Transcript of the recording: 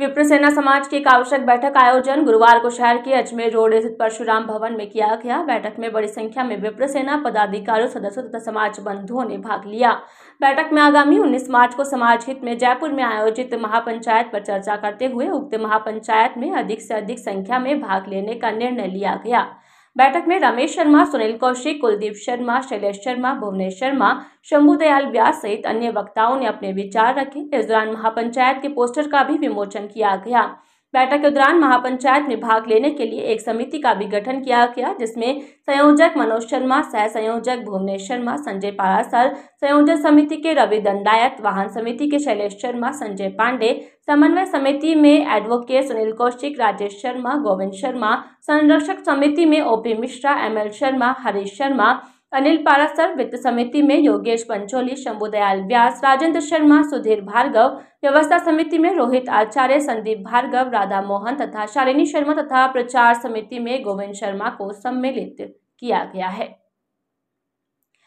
विप्र सेना समाज की एक आवश्यक बैठक आयोजन गुरुवार को शहर के अजमेर रोड स्थित परशुराम भवन में किया गया बैठक में बड़ी संख्या में विप्र सेना पदाधिकारियों सदस्यों तथा समाज बंधुओं ने भाग लिया बैठक में आगामी 19 मार्च को समाज हित में जयपुर में आयोजित महापंचायत पर चर्चा करते हुए उक्त महापंचायत में अधिक से अधिक संख्या में भाग लेने का निर्णय लिया गया बैठक में रमेश शर्मा सुनील कौशिक कुलदीप शर्मा शैलेश शर्मा भुवनेश शर्मा शंभुदयाल व्यास सहित अन्य वक्ताओं ने अपने विचार रखे इस दौरान महापंचायत के पोस्टर का भी विमोचन किया गया बैठक के दौरान महापंचायत में भाग लेने के लिए एक समिति का भी गठन किया गया जिसमें संयोजक मनोज शर्मा सह संयोजक भुवनेश शर्मा संजय पारासर संयोजक समिति के रवि दंडायत वाहन समिति के शैलेश शर्मा संजय पांडे समन्वय समिति में एडवोकेट सुनील कौशिक राजेश शर्मा गोविंद शर्मा संरक्षक समिति में ओपी मिश्रा एम शर्मा हरीश शर्मा अनिल पारासर वित्त समिति में योगेश पंचोली शंभुदयाल व्यास राजेंद्र शर्मा सुधीर भार्गव व्यवस्था समिति में रोहित आचार्य संदीप भार्गव राधा मोहन तथा शालिनी शर्मा तथा प्रचार समिति में गोविंद शर्मा को सम्मिलित किया गया है